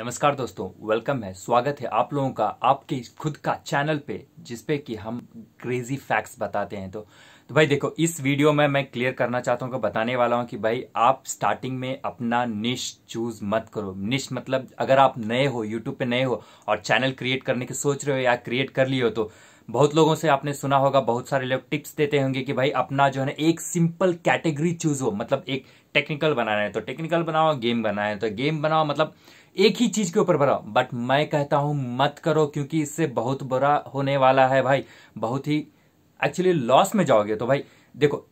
नमस्कार दोस्तों वेलकम है स्वागत है आप लोगों का आपके खुद का चैनल पे जिसपे कि हम क्रेजी फैक्ट्स बताते हैं तो तो भाई देखो इस वीडियो में मैं क्लियर करना चाहता हूँ बताने वाला हूँ कि भाई आप स्टार्टिंग में अपना निश चूज मत करो निश मतलब अगर आप नए हो यूट्यूब पे नए हो और चैनल क्रिएट करने की सोच रहे हो या क्रिएट कर लिए हो तो बहुत लोगों से आपने सुना होगा बहुत सारे लोग टिप्स देते होंगे कि भाई अपना जो है ना एक सिंपल कैटेगरी चूज हो मतलब एक टेक्निकल बनाना है तो टेक्निकल बनाओ गेम बनाए तो गेम बनाओ मतलब एक ही चीज के ऊपर भरा बट मैं कहता हूं मत करो क्योंकि इससे बहुत बुरा होने वाला है भाई बहुत ही एक्चुअली लॉस में जाओगे तो भाई देखो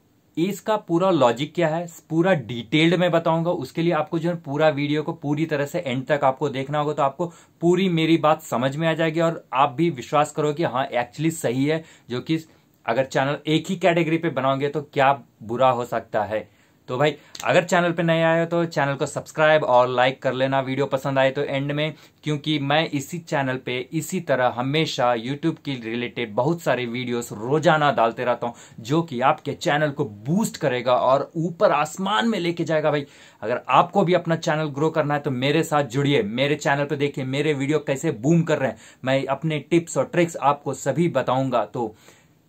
इसका पूरा लॉजिक क्या है पूरा डिटेल्ड में बताऊंगा उसके लिए आपको जो है पूरा वीडियो को पूरी तरह से एंड तक आपको देखना होगा तो आपको पूरी मेरी बात समझ में आ जाएगी और आप भी विश्वास करो कि हाँ एक्चुअली सही है जो कि अगर चैनल एक ही कैटेगरी पे बनाओगे तो क्या बुरा हो सकता है तो भाई अगर चैनल पे नए आए हो तो चैनल को सब्सक्राइब और लाइक कर लेना वीडियो पसंद आए तो एंड में क्योंकि मैं इसी चैनल पे इसी तरह हमेशा यूट्यूब के रिलेटेड बहुत सारे वीडियोस रोजाना डालते रहता हूँ जो कि आपके चैनल को बूस्ट करेगा और ऊपर आसमान में लेके जाएगा भाई अगर आपको भी अपना चैनल ग्रो करना है तो मेरे साथ जुड़िए मेरे चैनल पर देखिए मेरे वीडियो कैसे बूम कर रहे हैं मैं अपने टिप्स और ट्रिक्स आपको सभी बताऊंगा तो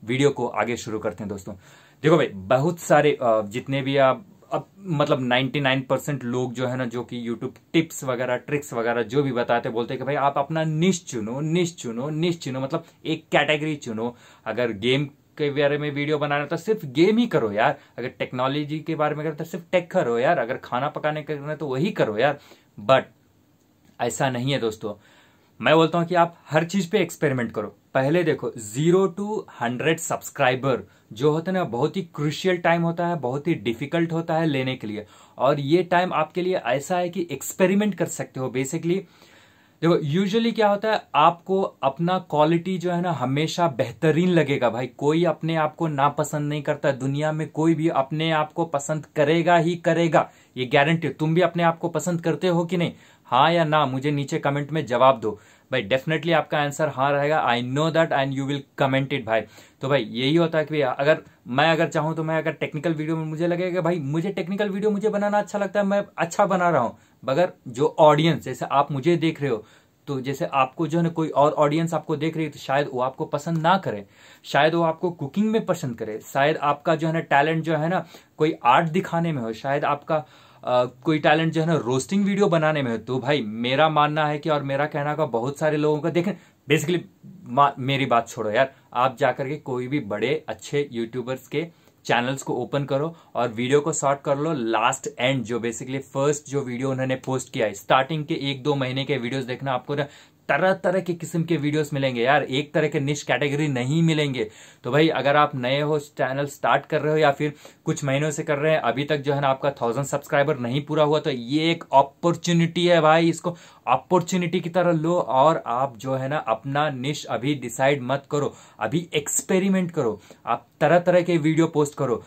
वीडियो को आगे शुरू करते हैं दोस्तों देखो भाई बहुत सारे जितने भी आप अब मतलब 99 परसेंट लोग जो है ना जो कि यूट्यूब टिप्स वगैरह ट्रिक्स वगैरह जो भी बताते बोलते हैं कि भाई आप अपना निश चुनो निश चुनो निश चुनो मतलब एक कैटेगरी चुनो अगर गेम के बारे में वीडियो बनाना तो सिर्फ गेम ही करो यार अगर टेक्नोलॉजी के बारे में करो तो सिर्फ टेक करो यार अगर खाना पकाने करना तो वही करो यार बट ऐसा नहीं है दोस्तों मैं बोलता हूँ कि आप हर चीज़ पे एक्सपेरिमेंट करो पहले देखो जीरो टू हंड्रेड सब्सक्राइबर जो होता है ना बहुत ही क्रिशियल टाइम होता है बहुत ही डिफिकल्ट होता है लेने के लिए और ये टाइम आपके लिए ऐसा है कि एक्सपेरिमेंट कर सकते हो बेसिकली देखो यूजुअली क्या होता है आपको अपना क्वालिटी जो है ना हमेशा बेहतरीन लगेगा भाई कोई अपने आप को ना पसंद नहीं करता दुनिया में कोई भी अपने आप को पसंद करेगा ही करेगा ये गारंटी तुम भी अपने आप को पसंद करते हो कि नहीं हाँ या ना मुझे नीचे कमेंट में जवाब दो भाई डेफिनेटली आपका आंसर हाँ रहेगा I know that and you will comment it भाई तो भाई यही होता है कि अगर मैं अगर चाहूँ तो मैं अगर टेक्निकल वीडियो में मुझे लगेगा भाई मुझे टेक्निकल वीडियो मुझे बनाना अच्छा लगता है मैं अच्छा बना रहा हूँ मगर जो ऑडियंस जैसे आप मुझे देख रहे हो तो जैसे आपको जो है ना कोई और ऑडियंस आपको देख रही है तो शायद वो आपको पसंद ना करे शायद वो आपको कुकिंग में पसंद करे शायद आपका जो है ना टैलेंट जो है ना कोई आर्ट दिखाने में हो शायद आपका कोई टैलेंट जो है ना रोस्टिंग वीडियो बनाने में तो भाई मेरा मानना है कि और मेरा कहना का बहुत सारे लोगों का देखें बेसिकली मेरी बात छोड़ो यार आप जाकर के कोई भी बड़े अच्छे यूट्यूबर्स के चैनल्स को ओपन करो और वीडियो को शॉर्ट कर लो लास्ट एंड जो बेसिकली फर्स्ट जो वीडियो उन्होंने पोस्ट किया है स्टार्टिंग के एक दो महीने के वीडियोस देखना आपको ना तरह तरह के किस्म के वीडियोस मिलेंगे यार एक तरह के निश कैटेगरी नहीं मिलेंगे तो भाई अगर आप नए हो चैनल स्टार्ट कर रहे हो या फिर कुछ महीनों से कर रहे हैं अभी तक जो है ना आपका थाउजेंड सब्सक्राइबर नहीं पूरा हुआ तो ये एक अपॉर्चुनिटी है भाई इसको अपॉर्चुनिटी की तरह लो और आप जो है ना अपना निश अभी डिसाइड मत करो अभी एक्सपेरिमेंट करो आप तरह तरह के वीडियो पोस्ट करो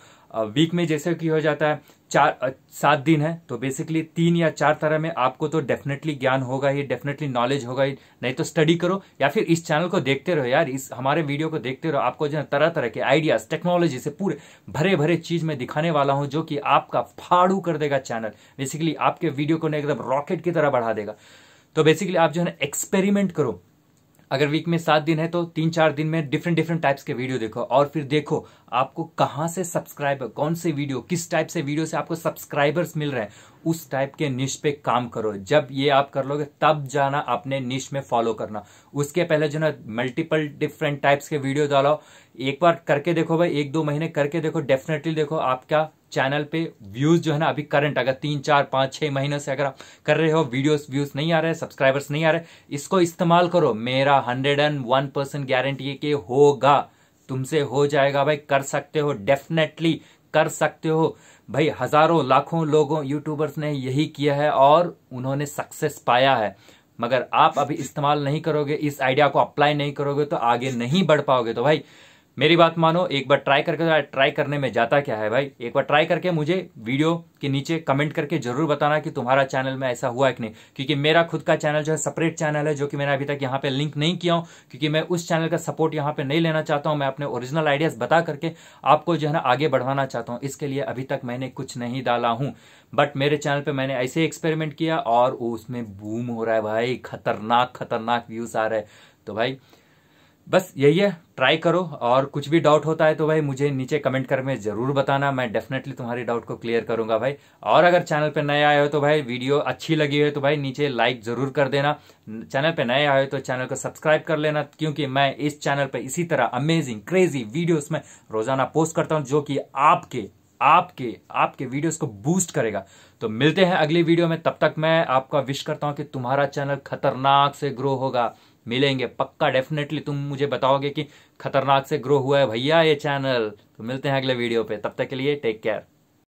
वीक में जैसे कि हो जाता है चार सात दिन है तो बेसिकली तीन या चार तरह में आपको तो डेफिनेटली ज्ञान होगा ही डेफिनेटली नॉलेज होगा ही नहीं तो स्टडी करो या फिर इस चैनल को देखते रहो यार इस हमारे वीडियो को देखते रहो आपको जो है तरह तरह के आइडियाज टेक्नोलॉजी से पूरे भरे भरे चीज में दिखाने वाला हूं जो कि आपका फाड़ू कर देगा चैनल बेसिकली आपके वीडियो को एकदम रॉकेट की तरह बढ़ा देगा तो बेसिकली आप जो है एक्सपेरिमेंट करो अगर वीक में सात दिन है तो तीन चार दिन में डिफरेंट डिफरेंट टाइप्स के वीडियो देखो और फिर देखो आपको कहाँ से सब्सक्राइबर कौन से वीडियो किस टाइप से वीडियो से आपको सब्सक्राइबर्स मिल रहे हैं उस टाइप के निश पे काम करो जब ये आप कर लोगे तब जाना अपने निश में फॉलो करना उसके पहले जो ना मल्टीपल डिफरेंट टाइप्स के वीडियो डालो एक बार करके देखो भाई एक दो महीने करके देखो डेफिनेटली देखो आपका चैनल पे व्यूज जो है ना अभी करंट अगर तीन चार पाँच छः महीने से अगर आप कर रहे हो वीडियोस व्यूज नहीं आ रहे सब्सक्राइबर्स नहीं आ रहे इसको इस्तेमाल करो मेरा hundred and one percent guarantee है कि होगा तुमसे हो जाएगा भाई कर सकते हो डेफिनेटली कर सकते हो भाई हजारों लाखों लोगों यूट्यूबर्स ने यही किया है और उन्होंने सक्सेस पाया है मगर आप अभी इस्तेमाल नहीं करोगे इस आइडिया को अप्लाई नहीं करोगे तो आगे नहीं बढ़ पाओगे तो भाई मेरी बात मानो एक बार ट्राई करके ट्राई करने में जाता क्या है भाई एक बार ट्राई करके मुझे वीडियो के नीचे कमेंट करके जरूर बताना कि तुम्हारा चैनल में ऐसा हुआ है कि नहीं क्योंकि मेरा खुद का चैनल जो है सेपरेट चैनल है जो कि मैंने अभी तक यहाँ पे लिंक नहीं किया हूँ क्योंकि मैं उस चैनल का सपोर्ट यहाँ पे नहीं लेना चाहता हूँ मैं अपने ओरिजिनल आइडियाज बता करके आपको जो है ना आगे बढ़वाना चाहता हूँ इसके लिए अभी तक मैंने कुछ नहीं डाला हूँ बट मेरे चैनल पे मैंने ऐसे एक्सपेरिमेंट किया और उसमें बूम हो रहा है भाई खतरनाक खतरनाक व्यूज आ रहे हैं तो भाई बस यही है ट्राई करो और कुछ भी डाउट होता है तो भाई मुझे नीचे कमेंट कर में जरूर बताना मैं डेफिनेटली तुम्हारी डाउट को क्लियर करूंगा भाई और अगर चैनल पे नए आए हो तो भाई वीडियो अच्छी लगी हो तो भाई नीचे लाइक जरूर कर देना चैनल पे नए आए हो तो चैनल को सब्सक्राइब कर लेना क्योंकि मैं इस चैनल पर इसी तरह अमेजिंग क्रेजी वीडियोस में रोजाना पोस्ट करता हूँ जो कि आपके आपके आपके वीडियोस को बूस्ट करेगा तो मिलते हैं अगली वीडियो में तब तक मैं आपका विश करता हूं कि तुम्हारा चैनल खतरनाक से ग्रो होगा मिलेंगे पक्का डेफिनेटली तुम मुझे बताओगे कि खतरनाक से ग्रो हुआ है भैया ये चैनल तो मिलते हैं अगले वीडियो पे तब तक के लिए टेक केयर